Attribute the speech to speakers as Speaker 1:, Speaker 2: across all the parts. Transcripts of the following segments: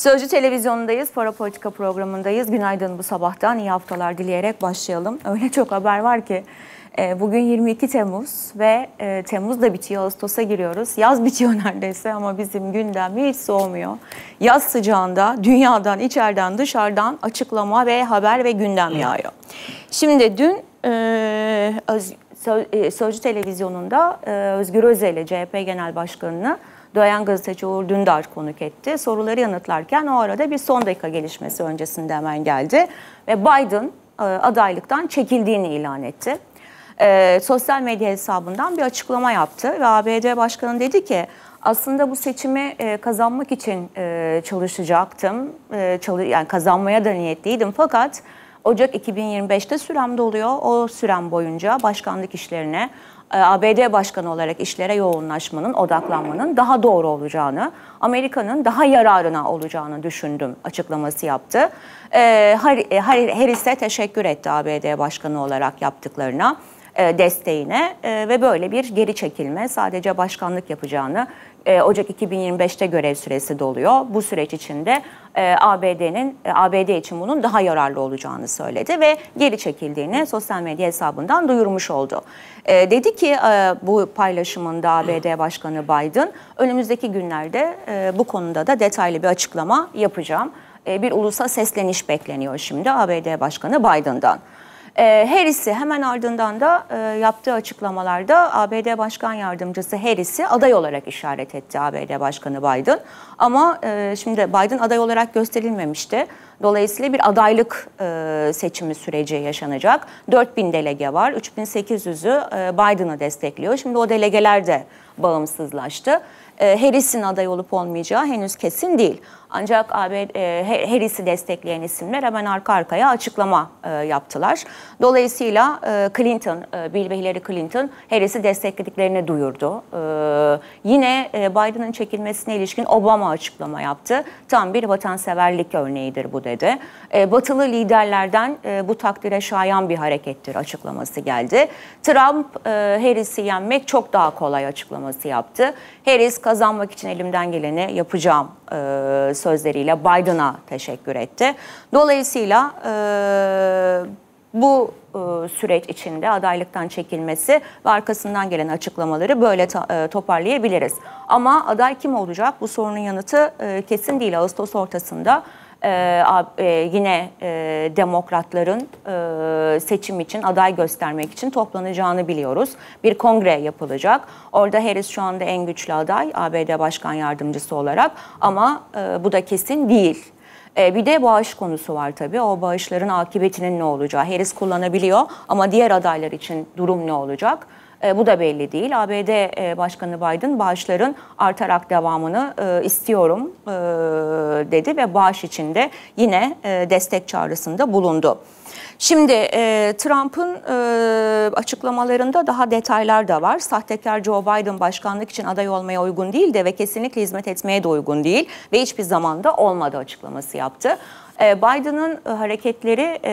Speaker 1: Sözcü Televizyonu'ndayız, Para Politika programındayız. Günaydın bu sabahtan, iyi haftalar dileyerek başlayalım. Öyle çok haber var ki. E, bugün 22 Temmuz ve e, Temmuz da bitiyor, Ağustos'a giriyoruz. Yaz bitiyor neredeyse ama bizim gündem hiç soğumuyor. Yaz sıcağında dünyadan, içeriden, dışarıdan açıklama ve haber ve gündem yağıyor. Şimdi dün e, Sözcü Televizyonu'nda Özgür Özel ile CHP Genel Başkanı'nı Duayen gazeteci Uğur Dündar konuk etti. Soruları yanıtlarken o arada bir son dakika gelişmesi öncesinde hemen geldi. Ve Biden e, adaylıktan çekildiğini ilan etti. E, sosyal medya hesabından bir açıklama yaptı ve ABD Başkanı dedi ki aslında bu seçimi e, kazanmak için e, çalışacaktım. E, çalış yani kazanmaya da niyetliydim fakat Ocak 2025'te sürem doluyor. O sürem boyunca başkanlık işlerine e, ABD Başkanı olarak işlere yoğunlaşmanın, odaklanmanın daha doğru olacağını, Amerika'nın daha yararına olacağını düşündüm açıklaması yaptı. E, e, Harris'e teşekkür etti ABD Başkanı olarak yaptıklarına desteğine ve böyle bir geri çekilme sadece başkanlık yapacağını e, Ocak 2025'te görev süresi doluyor. Bu süreç içinde e, ABD'nin e, ABD için bunun daha yararlı olacağını söyledi ve geri çekildiğini sosyal medya hesabından duyurmuş oldu. dedi ki bu paylaşımında ABD Başkanı Biden önümüzdeki günlerde bu konuda da detaylı bir açıklama yapacağım. bir ulusa sesleniş bekleniyor şimdi ABD Başkanı Biden'dan. E, Harris'i hemen ardından da e, yaptığı açıklamalarda ABD Başkan Yardımcısı Harris'i aday olarak işaret etti ABD Başkanı Biden. Ama e, şimdi Biden aday olarak gösterilmemişti. Dolayısıyla bir adaylık e, seçimi süreci yaşanacak. 4000 delege var. 3800'ü e, Biden'ı destekliyor. Şimdi o delegeler de bağımsızlaştı. E, Harris'in aday olup olmayacağı henüz kesin değil. Ancak AB, e, Harris'i destekleyen isimler hemen arka arkaya açıklama e, yaptılar. Dolayısıyla e, Clinton, Bill ve Hillary Clinton Harris'i desteklediklerini duyurdu. yine e, Biden'ın çekilmesine ilişkin Obama açıklama yaptı. Tam bir vatanseverlik örneğidir bu dedi. batılı liderlerden bu takdire şayan bir harekettir açıklaması geldi. Trump e, Harris'i yenmek çok daha kolay açıklaması yaptı. Harris kazanmak için elimden geleni yapacağım sözleriyle Biden'a teşekkür etti. Dolayısıyla e, bu e, süreç içinde adaylıktan çekilmesi ve arkasından gelen açıklamaları böyle ta, e, toparlayabiliriz. Ama aday kim olacak? Bu sorunun yanıtı e, kesin değil. Ağustos ortasında ee, e, yine e, demokratların e, seçim için aday göstermek için toplanacağını biliyoruz. Bir kongre yapılacak. Orada Harris şu anda en güçlü aday ABD Başkan Yardımcısı olarak ama e, bu da kesin değil. E, bir de bağış konusu var tabii. O bağışların akıbetinin ne olacağı. Harris kullanabiliyor ama diğer adaylar için durum ne olacak? E, bu da belli değil. ABD e, Başkanı Biden bağışların artarak devamını e, istiyorum dedi ve bağış içinde yine destek çağrısında bulundu. Şimdi e, Trump'ın e, açıklamalarında daha detaylar da var. Sahtekar Joe Biden başkanlık için aday olmaya uygun değil de ve kesinlikle hizmet etmeye de uygun değil ve hiçbir zamanda olmadı açıklaması yaptı. Ee, Biden'ın e, hareketleri e,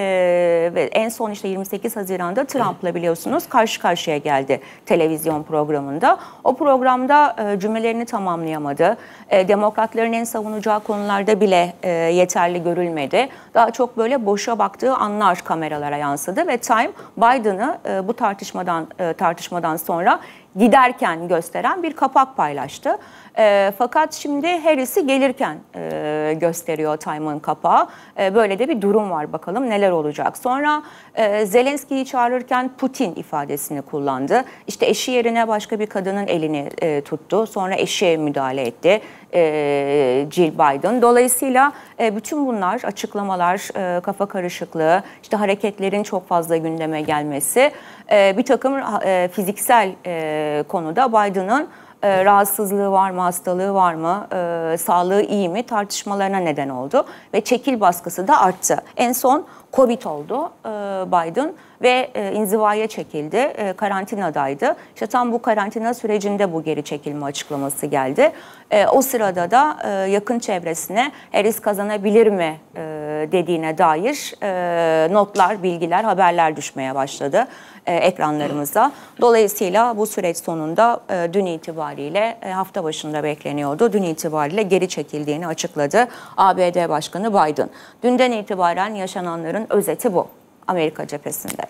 Speaker 1: ve en son işte 28 Haziran'da Trump'la biliyorsunuz karşı karşıya geldi televizyon programında. O programda e, cümlelerini tamamlayamadı. Demokratların en savunacağı konularda bile yeterli görülmedi. Daha çok böyle boşa baktığı anlar kameralara yansıdı ve Time Biden'ı bu tartışmadan tartışmadan sonra giderken gösteren bir kapak paylaştı. E, fakat şimdi Harris'i gelirken e, gösteriyor Time'ın kapağı. E, böyle de bir durum var bakalım neler olacak. Sonra e, Zelenski'yi çağırırken Putin ifadesini kullandı. İşte eşi yerine başka bir kadının elini e, tuttu. Sonra eşiğe müdahale etti e, Jill Biden. Dolayısıyla e, bütün bunlar açıklamalar, e, kafa karışıklığı, işte hareketlerin çok fazla gündeme gelmesi, e, bir takım e, fiziksel e, konuda Biden'ın e, rahatsızlığı var mı, hastalığı var mı, e, sağlığı iyi mi tartışmalarına neden oldu. Ve çekil baskısı da arttı. En son Covid oldu e, Biden ve e, inzivaya çekildi, e, karantinadaydı. İşte tam bu karantina sürecinde bu geri çekilme açıklaması geldi. E, o sırada da e, yakın çevresine Eris kazanabilir mi e, e, dediğine dair e, notlar, bilgiler, haberler düşmeye başladı e, ekranlarımıza. Dolayısıyla bu süreç sonunda e, dün itibariyle e, hafta başında bekleniyordu. Dün itibariyle geri çekildiğini açıkladı ABD Başkanı Biden. Dünden itibaren yaşananların özeti bu Amerika cephesinde.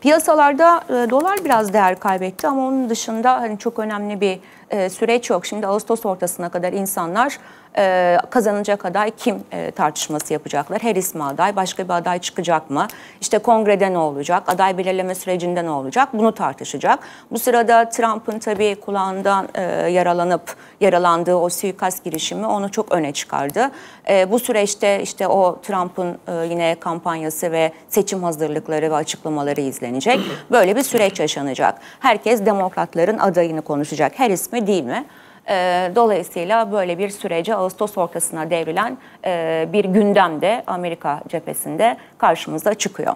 Speaker 1: Piyasalarda e, dolar biraz değer kaybetti ama onun dışında hani çok önemli bir e, süreç yok. Şimdi Ağustos ortasına kadar insanlar e, ee, kazanacak aday kim e, tartışması yapacaklar. Her ismi aday, başka bir aday çıkacak mı? İşte kongrede ne olacak? Aday belirleme sürecinde ne olacak? Bunu tartışacak. Bu sırada Trump'ın tabii kulağından e, yaralanıp yaralandığı o suikast girişimi onu çok öne çıkardı. E, bu süreçte işte o Trump'ın e, yine kampanyası ve seçim hazırlıkları ve açıklamaları izlenecek. Böyle bir süreç yaşanacak. Herkes demokratların adayını konuşacak. Her ismi değil mi? E, dolayısıyla böyle bir sürece Ağustos ortasına devrilen e, bir gündem de Amerika cephesinde karşımıza çıkıyor.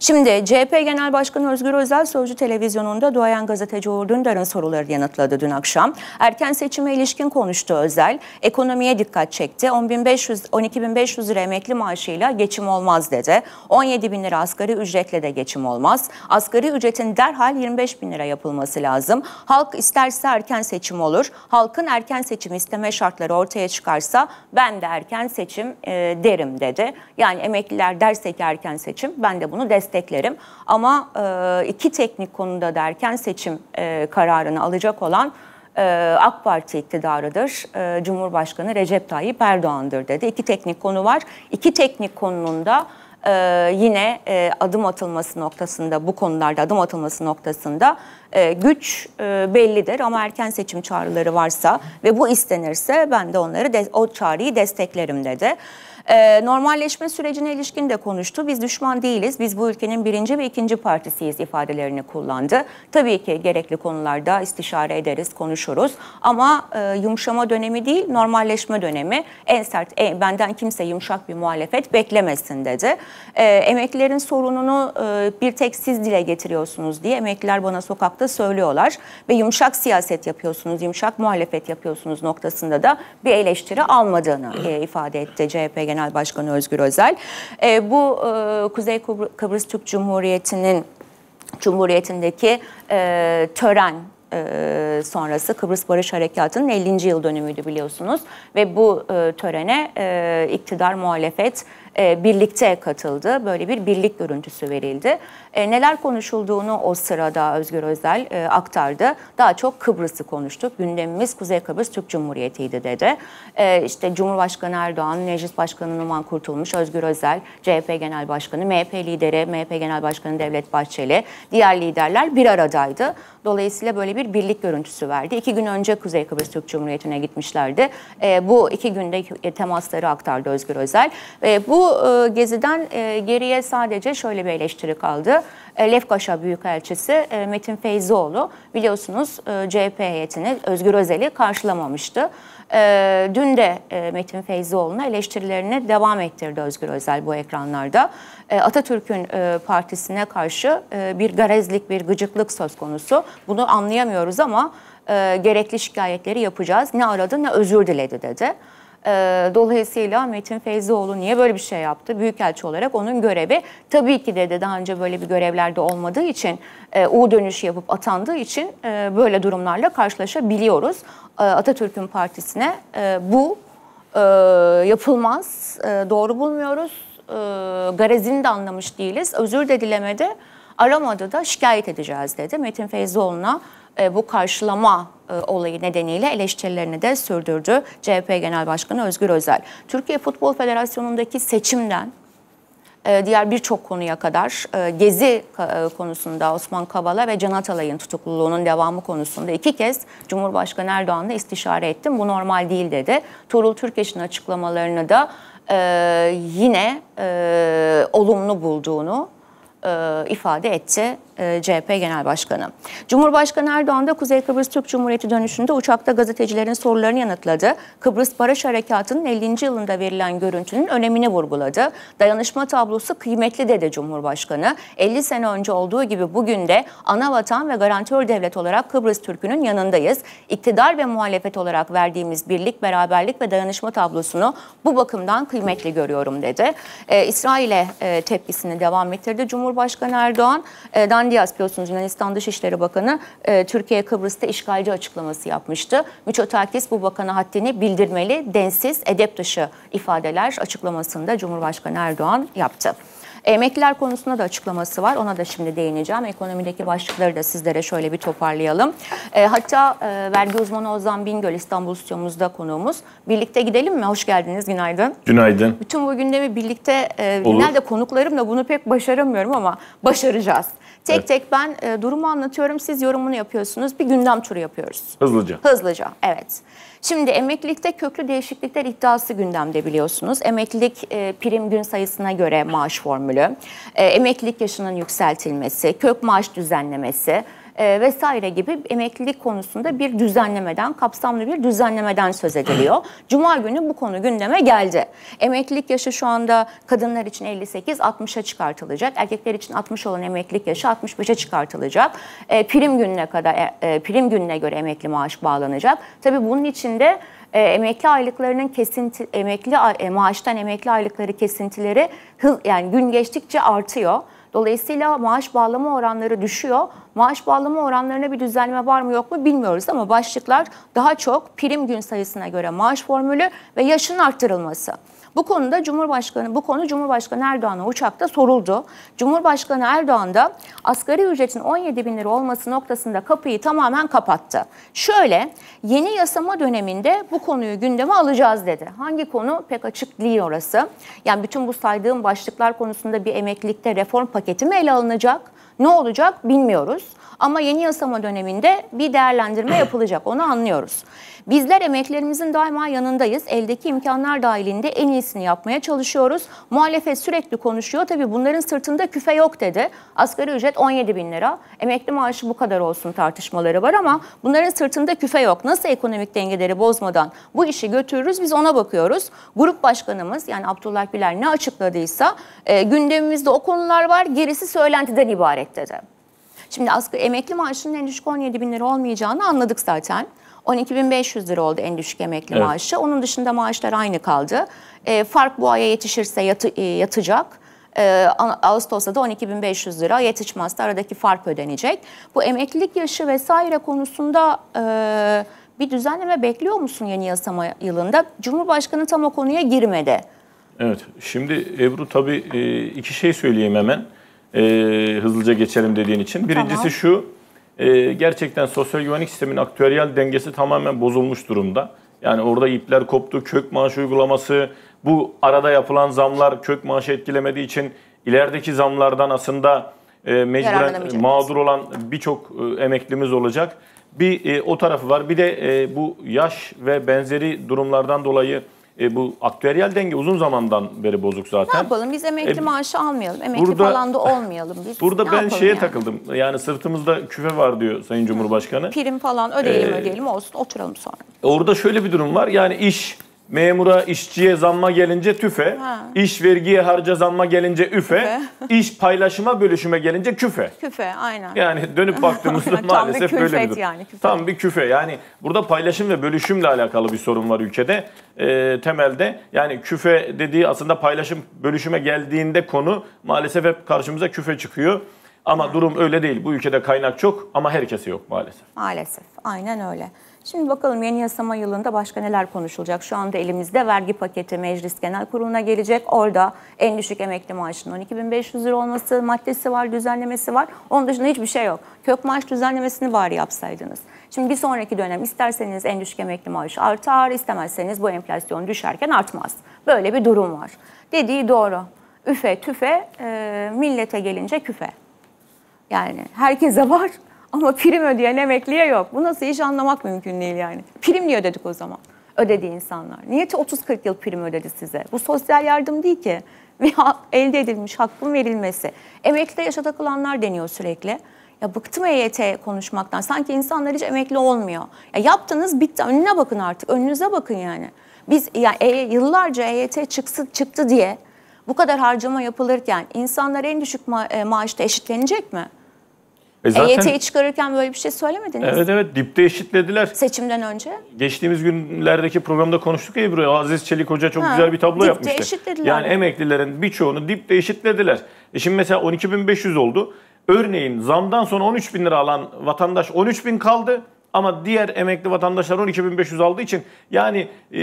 Speaker 1: Şimdi CHP Genel Başkanı Özgür Özel Sözcü Televizyonu'nda duayan gazeteci Uğur Dündar'ın soruları yanıtladı dün akşam. Erken seçime ilişkin konuştu Özel. Ekonomiye dikkat çekti. 12.500 lira emekli maaşıyla geçim olmaz dedi. 17 bin lira asgari ücretle de geçim olmaz. Asgari ücretin derhal 25 bin lira yapılması lazım. Halk isterse erken seçim olur. Halkın erken seçim isteme şartları ortaya çıkarsa ben de erken seçim e, derim dedi. Yani emekliler derse ki erken seçim ben de bunu desteklerim. Ama e, iki teknik konuda derken seçim e, kararını alacak olan e, AK Parti iktidarıdır. E, Cumhurbaşkanı Recep Tayyip Erdoğan'dır dedi. İki teknik konu var. İki teknik konunun e, yine e, adım atılması noktasında bu konularda adım atılması noktasında e, güç e, bellidir ama erken seçim çağrıları varsa ve bu istenirse ben de onları de, o çağrıyı desteklerim dedi. E, normalleşme sürecine ilişkin de konuştu. Biz düşman değiliz. Biz bu ülkenin birinci ve ikinci partisiyiz ifadelerini kullandı. Tabii ki gerekli konularda istişare ederiz, konuşuruz. Ama e, yumuşama dönemi değil, normalleşme dönemi. En sert, e, benden kimse yumuşak bir muhalefet beklemesin dedi. E, emeklilerin sorununu e, bir tek siz dile getiriyorsunuz diye emekliler bana sokakta söylüyorlar. Ve yumuşak siyaset yapıyorsunuz, yumuşak muhalefet yapıyorsunuz noktasında da bir eleştiri almadığını e, ifade etti CHP Genel Genel Başkanı Özgür Özel. E, bu e, Kuzey Kıbr Kıbrıs Türk Cumhuriyeti'nin Cumhuriyeti'ndeki e, tören e, sonrası Kıbrıs Barış Harekatı'nın 50. yıl dönümüydü biliyorsunuz. Ve bu e, törene e, iktidar, muhalefet, e, birlikte katıldı. Böyle bir birlik görüntüsü verildi. E, neler konuşulduğunu o sırada Özgür Özel e, aktardı. Daha çok Kıbrıs'ı konuştuk. Gündemimiz Kuzey Kıbrıs Türk Cumhuriyeti'ydi dedi. E, işte Cumhurbaşkanı Erdoğan, Meclis Başkanı Numan Kurtulmuş, Özgür Özel, CHP Genel Başkanı, MHP lideri, MHP Genel Başkanı Devlet Bahçeli, diğer liderler bir aradaydı. Dolayısıyla böyle bir birlik görüntüsü verdi. İki gün önce Kuzey Kıbrıs Türk Cumhuriyeti'ne gitmişlerdi. E, bu iki günde e, temasları aktardı Özgür Özel. E, bu bu e, geziden e, geriye sadece şöyle bir eleştiri kaldı. E, Lefkaşa Büyükelçisi e, Metin Feyzioğlu biliyorsunuz e, CHP heyetini Özgür Özel'i karşılamamıştı. E, dün de e, Metin Feyzioğlu'na eleştirilerini devam ettirdi Özgür Özel bu ekranlarda. E, Atatürk'ün e, partisine karşı e, bir garezlik, bir gıcıklık söz konusu. Bunu anlayamıyoruz ama e, gerekli şikayetleri yapacağız. Ne aradı ne özür diledi dedi. Ee, dolayısıyla Metin Feyzioğlu niye böyle bir şey yaptı? Büyükelçi olarak onun görevi tabii ki dedi daha önce böyle bir görevlerde olmadığı için e, U dönüşü yapıp atandığı için e, böyle durumlarla karşılaşabiliyoruz. E, Atatürk'ün partisine bu yapılmaz, doğru bulmuyoruz. E, garezini de anlamış değiliz. Özür de dilemedi, aramadı da şikayet edeceğiz dedi. Metin Feyzoğlu'na bu karşılama e, olayı nedeniyle eleştirilerini de sürdürdü CHP Genel Başkanı Özgür Özel. Türkiye Futbol Federasyonu'ndaki seçimden e, diğer birçok konuya kadar e, Gezi konusunda Osman Kavala ve Can Atalay'ın tutukluluğunun devamı konusunda iki kez Cumhurbaşkanı Erdoğan'la istişare ettim. Bu normal değil dedi. Tuğrul Türkeş'in açıklamalarını da yine olumlu bulduğunu ifade etti e, CHP Genel Başkanı. Cumhurbaşkanı Erdoğan da Kuzey Kıbrıs Türk Cumhuriyeti dönüşünde uçakta gazetecilerin sorularını yanıtladı. Kıbrıs Barış Harekatı'nın 50. yılında verilen görüntünün önemini vurguladı. Dayanışma tablosu kıymetli dedi Cumhurbaşkanı. 50 sene önce olduğu gibi bugün de ana vatan ve garantör devlet olarak Kıbrıs Türk'ünün yanındayız. İktidar ve muhalefet olarak verdiğimiz birlik, beraberlik ve dayanışma tablosunu bu bakımdan kıymetli görüyorum dedi. Ee, İsrail'e e, tepkisini devam ettirdi Cumhurbaşkanı Erdoğan. E, Dan Diaz biliyorsunuz Yunanistan Dışişleri Bakanı e, Türkiye Kıbrıs'ta işgalci açıklaması yapmıştı. Miçotakis bu bakana haddini bildirmeli, densiz, edep dışı ifadeler açıklamasında Cumhurbaşkanı Erdoğan yaptı. Emekliler konusunda da açıklaması var. Ona da şimdi değineceğim. Ekonomideki başlıkları da sizlere şöyle bir toparlayalım. E, hatta e, vergi uzmanı Ozan Bingöl İstanbul stüdyomuzda konuğumuz. Birlikte gidelim mi? Hoş geldiniz. Günaydın. Günaydın. Bütün bu gündemi birlikte, e, Olur. nerede konuklarımla bunu pek başaramıyorum ama başaracağız. Tek evet. tek ben e, durumu anlatıyorum, siz yorumunu yapıyorsunuz. Bir gündem turu yapıyoruz. Hızlıca. Hızlıca, evet. Şimdi emeklilikte köklü değişiklikler iddiası gündemde biliyorsunuz. Emeklilik e, prim gün sayısına göre maaş formülü, e, emeklilik yaşının yükseltilmesi, kök maaş düzenlemesi, e, vesaire gibi emeklilik konusunda bir düzenlemeden, kapsamlı bir düzenlemeden söz ediliyor. Cuma günü bu konu gündeme geldi. Emeklilik yaşı şu anda kadınlar için 58, 60'a çıkartılacak. Erkekler için 60 olan emeklilik yaşı 65'e çıkartılacak. E, prim gününe kadar e, e, prim gününe göre emekli maaş bağlanacak. Tabii bunun içinde e, emekli aylıklarının kesinti emekli e, maaştan emekli aylıkları kesintileri hız yani gün geçtikçe artıyor. Dolayısıyla maaş bağlama oranları düşüyor. Maaş bağlama oranlarına bir düzelme var mı yok mu bilmiyoruz ama başlıklar daha çok prim gün sayısına göre maaş formülü ve yaşın arttırılması. Bu konuda Cumhurbaşkanı bu konu Cumhurbaşkanı Erdoğan'a uçakta soruldu. Cumhurbaşkanı Erdoğan da asgari ücretin 17 bin lira olması noktasında kapıyı tamamen kapattı. Şöyle yeni yasama döneminde bu konuyu gündeme alacağız dedi. Hangi konu pek açık değil orası. Yani bütün bu saydığım başlıklar konusunda bir emeklilikte reform paketi mi ele alınacak? Ne olacak bilmiyoruz. Ama yeni yasama döneminde bir değerlendirme yapılacak onu anlıyoruz. Bizler emeklerimizin daima yanındayız. Eldeki imkanlar dahilinde en iyisini yapmaya çalışıyoruz. Muhalefet sürekli konuşuyor. Tabii bunların sırtında küfe yok dedi. Asgari ücret 17 bin lira. Emekli maaşı bu kadar olsun tartışmaları var ama bunların sırtında küfe yok. Nasıl ekonomik dengeleri bozmadan bu işi götürürüz biz ona bakıyoruz. Grup başkanımız yani Abdullah Güler ne açıkladıysa e, gündemimizde o konular var. Gerisi söylentiden ibaret dedi. Şimdi asgari emekli maaşının en düşük 17 bin lira olmayacağını anladık zaten. 12.500 lira oldu en düşük emekli evet. maaşı. Onun dışında maaşlar aynı kaldı. E, fark bu aya yetişirse yatı, e, yatacak. E, Ağustos'ta da 12.500 lira yetişmezse aradaki fark ödenecek. Bu emeklilik yaşı vesaire konusunda e, bir düzenleme bekliyor musun yeni yasama yılında? Cumhurbaşkanı tam o konuya girmedi.
Speaker 2: Evet, şimdi Ebru tabii e, iki şey söyleyeyim hemen e, hızlıca geçelim dediğin için. Birincisi tamam. şu, e, gerçekten sosyal güvenlik sistemin aktüeryal dengesi tamamen bozulmuş durumda. Yani orada ipler koptu, kök maaş uygulaması, bu arada yapılan zamlar kök maaşı etkilemediği için ilerideki zamlardan aslında e, mecburen mağdur olan birçok e, emeklimiz olacak. Bir e, o tarafı var. Bir de e, bu yaş ve benzeri durumlardan dolayı e, bu aktüeryel denge uzun zamandan beri bozuk zaten. Ne yapalım biz
Speaker 1: emekli e, maaşı almayalım. Emekli burada, falan da olmayalım biz. Burada ben şeye yani?
Speaker 2: takıldım. Yani sırtımızda küfe var diyor Sayın Cumhurbaşkanı. Prim
Speaker 1: falan ödeyelim ee, ödeyelim olsun oturalım sonra.
Speaker 2: Orada şöyle bir durum var. Yani iş Memura, işçiye zamma gelince tüfe, ha. iş vergiye harca zamma gelince üfe, küfe. iş paylaşıma bölüşüme gelince küfe.
Speaker 1: Küfe aynen.
Speaker 2: Yani dönüp baktığımızda maalesef bir böyle bir durum. Yani, küfe. Tam bir küfe yani burada paylaşım ve bölüşümle alakalı bir sorun var ülkede e, temelde. Yani küfe dediği aslında paylaşım bölüşüme geldiğinde konu maalesef hep karşımıza küfe çıkıyor. Ama ha. durum öyle değil. Bu ülkede kaynak çok ama herkesi yok maalesef.
Speaker 1: Maalesef aynen öyle. Şimdi bakalım yeni yasama yılında başka neler konuşulacak? Şu anda elimizde vergi paketi Meclis Genel Kurulu'na gelecek. Orada en düşük emekli maaşının 12.500 lira olması maddesi var, düzenlemesi var. Onun dışında hiçbir şey yok. Kök maaş düzenlemesini var yapsaydınız. Şimdi bir sonraki dönem isterseniz en düşük emekli maaş artar, istemezseniz bu enflasyon düşerken artmaz. Böyle bir durum var. Dediği doğru. Üfe tüfe, e, millete gelince küfe. Yani herkese var ama prim ödeyen emekliye yok. Bu nasıl iş anlamak mümkün değil yani. Prim niye ödedik o zaman? Ödedi insanlar. Niye 30-40 yıl prim ödedi size? Bu sosyal yardım değil ki. Elde edilmiş hakkın verilmesi. Emeklide yaşa takılanlar deniyor sürekli. Ya bıktım EYT konuşmaktan. Sanki insanlar hiç emekli olmuyor. Ya yaptınız bitti. Önüne bakın artık. Önünüze bakın yani. Biz ya e, yıllarca EYT çıksı, çıktı diye bu kadar harcama yapılırken insanlar en düşük ma- e, maaşta eşitlenecek mi? E zaten, EYT'yi çıkarırken böyle bir şey söylemediniz. Evet
Speaker 2: evet dipte eşitlediler.
Speaker 1: Seçimden önce?
Speaker 2: Geçtiğimiz günlerdeki programda konuştuk ya Ebru. Aziz Çelik Hoca çok ha, güzel bir tablo dipte yapmıştı. Dipte eşitlediler. Yani emeklilerin birçoğunu dipte eşitlediler. E şimdi mesela 12.500 oldu. Örneğin zamdan sonra 13.000 lira alan vatandaş 13.000 kaldı. Ama diğer emekli vatandaşlar 12.500 aldığı için yani e,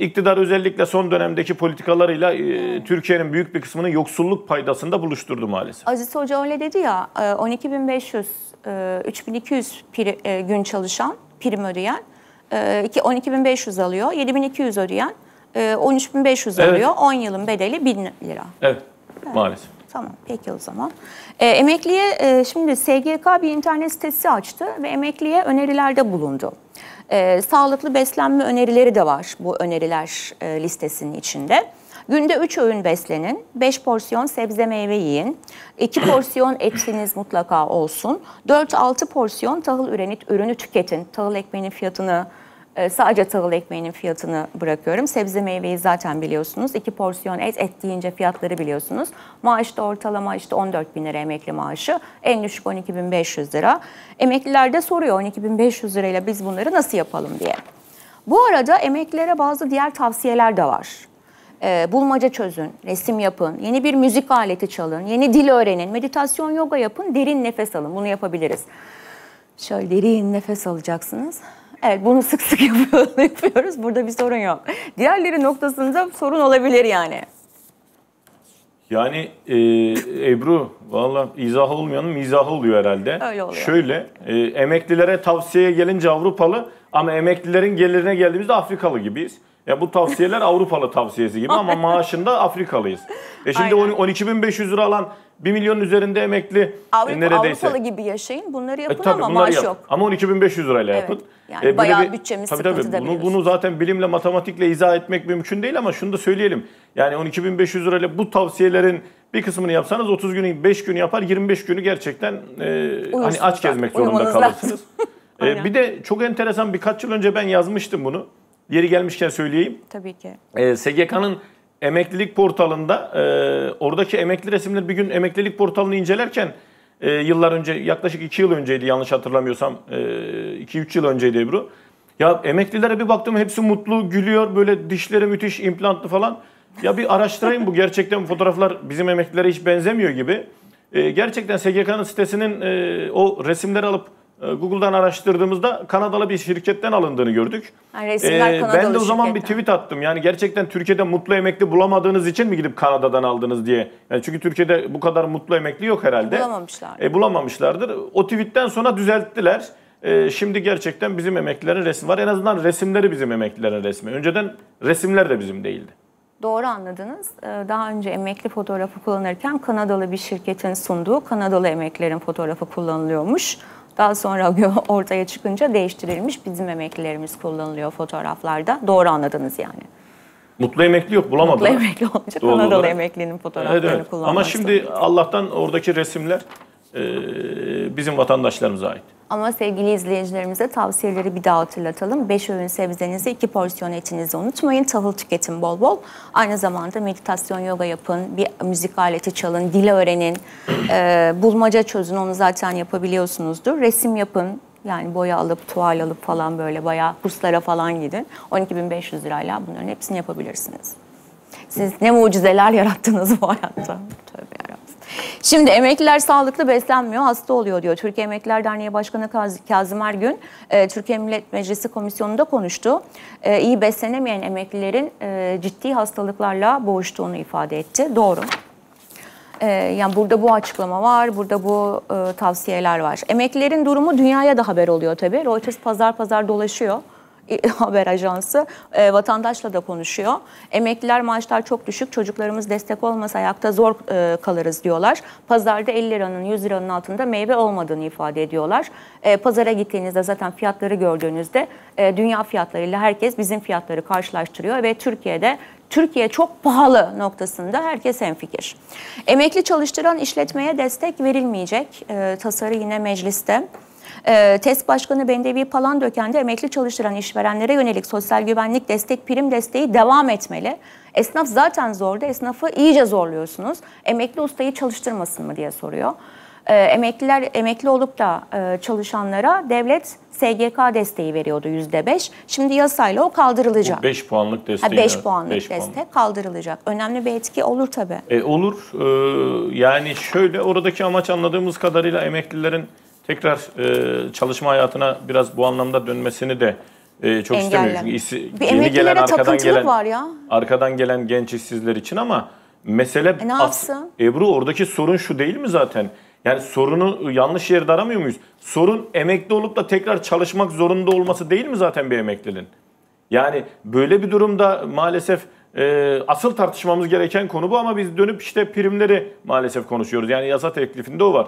Speaker 2: iktidar özellikle son dönemdeki politikalarıyla e, Türkiye'nin büyük bir kısmını yoksulluk paydasında buluşturdu maalesef.
Speaker 1: Aziz Hoca öyle dedi ya 12.500, e, 3200 e, gün çalışan, prim ödeyen, 12.500 alıyor, 7.200 ödeyen, 13.500 evet. alıyor, 10 yılın bedeli 1000 lira.
Speaker 2: Evet, evet. maalesef.
Speaker 1: Tamam peki o zaman. E, emekliye e, şimdi SGK bir internet sitesi açtı ve emekliye önerilerde bulundu. E, sağlıklı beslenme önerileri de var bu öneriler e, listesinin içinde. Günde 3 öğün beslenin, 5 porsiyon sebze meyve yiyin, 2 porsiyon etiniz mutlaka olsun, 4-6 porsiyon tahıl ürünü, ürünü tüketin. Tahıl ekmeğinin fiyatını ee, sadece tahıl ekmeğinin fiyatını bırakıyorum. Sebze meyveyi zaten biliyorsunuz. İki porsiyon et, et deyince fiyatları biliyorsunuz. Maaş da ortalama işte 14 bin lira emekli maaşı. En düşük 12 bin 500 lira. Emekliler de soruyor 12 bin 500 lirayla biz bunları nasıl yapalım diye. Bu arada emeklilere bazı diğer tavsiyeler de var. Ee, bulmaca çözün, resim yapın, yeni bir müzik aleti çalın, yeni dil öğrenin, meditasyon yoga yapın, derin nefes alın. Bunu yapabiliriz. Şöyle derin nefes alacaksınız. Evet bunu sık sık yapıyoruz. Burada bir sorun yok. Diğerleri noktasında sorun olabilir yani.
Speaker 2: Yani e, Ebru valla izah olmayanın mizahı oluyor herhalde. Öyle oluyor. Şöyle e, emeklilere tavsiye gelince Avrupalı ama emeklilerin gelirine geldiğimizde Afrikalı gibiyiz. Ya bu tavsiyeler Avrupalı tavsiyesi gibi ama maaşında Afrikalıyız. E şimdi 12.500 lira alan 1 milyonun üzerinde emekli e, Avrupa, neredeyse. Avrupalı
Speaker 1: gibi yaşayın. Bunları e, yapın e, tabii, ama bunları maaş yap. yok.
Speaker 2: Ama 12.500 lirayla evet. yapın. Yani e, bayağı bir, bütçemiz tabii, sıkıntı tabii, bunu, bunu zaten bilimle, matematikle izah etmek mümkün değil ama şunu da söyleyelim. Yani 12.500 lirayla bu tavsiyelerin bir kısmını yapsanız 30 günü 5 günü yapar 25 günü gerçekten e, hani aç gezmek zorunda kalırsınız.
Speaker 1: e, bir
Speaker 2: de çok enteresan birkaç yıl önce ben yazmıştım bunu. Yeri gelmişken söyleyeyim. Tabii ki. E, ee, SGK'nın emeklilik portalında e, oradaki emekli resimleri bir gün emeklilik portalını incelerken e, yıllar önce yaklaşık 2 yıl önceydi yanlış hatırlamıyorsam 2-3 e, yıl önceydi Ebru. Ya emeklilere bir baktım hepsi mutlu, gülüyor böyle dişleri müthiş, implantlı falan. Ya bir araştırayım bu gerçekten bu fotoğraflar bizim emeklilere hiç benzemiyor gibi. E, gerçekten SGK'nın sitesinin e, o resimleri alıp ee, Google'dan araştırdığımızda Kanadalı bir şirketten alındığını gördük.
Speaker 1: Yani ee, ben de o zaman
Speaker 2: şirketten. bir tweet attım. Yani gerçekten Türkiye'de mutlu emekli bulamadığınız için mi gidip Kanada'dan aldınız diye. Yani çünkü Türkiye'de bu kadar mutlu emekli yok herhalde. E, bulamamışlardır. E, bulamamışlardır. O tweetten sonra düzelttiler. E, şimdi gerçekten bizim emeklilerin resmi var. En azından resimleri bizim emeklilerin resmi. Önceden resimler de bizim değildi.
Speaker 1: Doğru anladınız. Ee, daha önce emekli fotoğrafı kullanırken Kanadalı bir şirketin sunduğu Kanadalı emeklilerin fotoğrafı kullanılıyormuş. Daha sonra ortaya çıkınca değiştirilmiş bizim emeklilerimiz kullanılıyor fotoğraflarda. Doğru anladınız yani.
Speaker 2: Mutlu emekli yok bulamadım. Mutlu emekli olunca Doğru Kanadalı emeklinin fotoğraflarını evet, evet. kullanmak Ama şimdi Allah'tan oradaki resimler ee, bizim vatandaşlarımıza ait.
Speaker 1: Ama sevgili izleyicilerimize tavsiyeleri bir daha hatırlatalım. 5 öğün sebzenizi 2 porsiyon etinizi unutmayın. Tahıl tüketin bol bol. Aynı zamanda meditasyon, yoga yapın, bir müzik aleti çalın, dil öğrenin, e, bulmaca çözün. Onu zaten yapabiliyorsunuzdur. Resim yapın. Yani boya alıp, tuval alıp falan böyle bayağı kurslara falan gidin. 12.500 lirayla bunların hepsini yapabilirsiniz. Siz ne mucizeler yarattınız bu hayatta. Tövbe Şimdi emekliler sağlıklı beslenmiyor, hasta oluyor diyor. Türkiye Emekliler Derneği Başkanı Kazım Ergün, e, Türkiye Millet Meclisi Komisyonu'nda konuştu. E, iyi beslenemeyen emeklilerin e, ciddi hastalıklarla boğuştuğunu ifade etti. Doğru. yani burada bu açıklama var, burada bu tavsiyeler var. Emeklilerin durumu dünyaya da haber oluyor tabii. Reuters pazar pazar dolaşıyor. haber ajansı e, vatandaşla da konuşuyor. Emekliler maaşlar çok düşük. Çocuklarımız destek olmasa ayakta zor e, kalırız diyorlar. Pazarda 50 liranın 100 liranın altında meyve olmadığını ifade ediyorlar. E, pazara gittiğinizde zaten fiyatları gördüğünüzde e, dünya fiyatlarıyla herkes bizim fiyatları karşılaştırıyor ve Türkiye'de Türkiye çok pahalı noktasında herkes hemfikir. Emekli çalıştıran işletmeye destek verilmeyecek. E, tasarı yine mecliste. E, ee, TES Başkanı Bendevi Palandöken'de emekli çalıştıran işverenlere yönelik sosyal güvenlik destek prim desteği devam etmeli. Esnaf zaten zorda. Esnafı iyice zorluyorsunuz. Emekli ustayı çalıştırmasın mı diye soruyor. E, emekliler emekli olup da e, çalışanlara devlet SGK desteği veriyordu yüzde beş. Şimdi yasayla o kaldırılacak. Bu 5
Speaker 2: puanlık desteği. 5 puanlık beş destek
Speaker 1: kaldırılacak. Önemli bir etki olur tabii.
Speaker 2: E, olur. Ee, yani şöyle oradaki amaç anladığımız kadarıyla emeklilerin tekrar e, çalışma hayatına biraz bu anlamda dönmesini de e, çok Engellenme. istemiyorum. Bir yeni gelen arkadan gelen var ya. arkadan gelen genç işsizler için ama mesele E, ne as- Ebru oradaki sorun şu değil mi zaten? Yani sorunu e, yanlış yerde aramıyor muyuz? Sorun emekli olup da tekrar çalışmak zorunda olması değil mi zaten bir emeklinin? Yani böyle bir durumda maalesef e, asıl tartışmamız gereken konu bu ama biz dönüp işte primleri maalesef konuşuyoruz. Yani yasa teklifinde o var.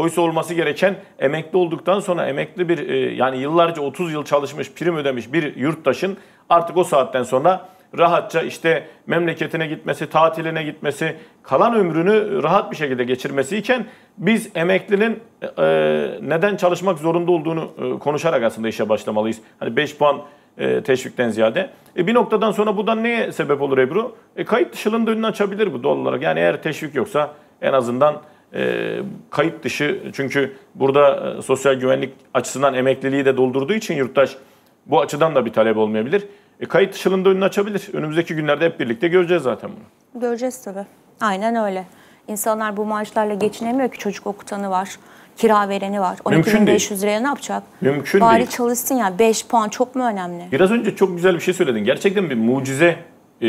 Speaker 2: Oysa olması gereken emekli olduktan sonra emekli bir e, yani yıllarca 30 yıl çalışmış, prim ödemiş bir yurttaşın artık o saatten sonra rahatça işte memleketine gitmesi, tatiline gitmesi, kalan ömrünü rahat bir şekilde geçirmesi iken biz emeklinin e, neden çalışmak zorunda olduğunu e, konuşarak aslında işe başlamalıyız. Hani 5 puan e, teşvikten ziyade. E, bir noktadan sonra bu da neye sebep olur Ebru? E, kayıt dışılığının önünü açabilir bu doğal olarak. Yani eğer teşvik yoksa en azından e, kayıt dışı çünkü burada e, sosyal güvenlik açısından emekliliği de doldurduğu için yurttaş bu açıdan da bir talep olmayabilir. E, kayıt dışılığında önünü açabilir. Önümüzdeki günlerde hep birlikte göreceğiz zaten bunu.
Speaker 1: Göreceğiz tabii. Aynen öyle. İnsanlar bu maaşlarla geçinemiyor ki çocuk okutanı var, kira vereni var. 12.500 liraya ne yapacak?
Speaker 2: Mümkün Bari değil.
Speaker 1: çalışsın ya. 5 puan çok mu önemli?
Speaker 2: Biraz önce çok güzel bir şey söyledin. Gerçekten bir mucize e,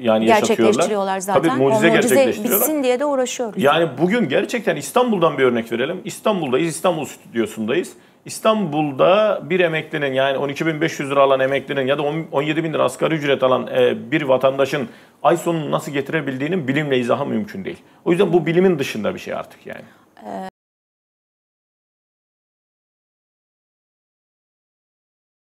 Speaker 2: yani yaşatıyorlar. zaten. Tabii mucize, mucize gerçekleştiriyorlar. bitsin
Speaker 1: diye de uğraşıyoruz.
Speaker 2: Yani bugün gerçekten İstanbul'dan bir örnek verelim. İstanbul'dayız, İstanbul stüdyosundayız. İstanbul'da bir emeklinin yani 12.500 lira alan emeklinin ya da 17.000 lira asgari ücret alan e, bir vatandaşın ay sonunu nasıl getirebildiğinin bilimle izahı mümkün değil. O yüzden bu bilimin dışında bir şey artık yani.
Speaker 1: Ee...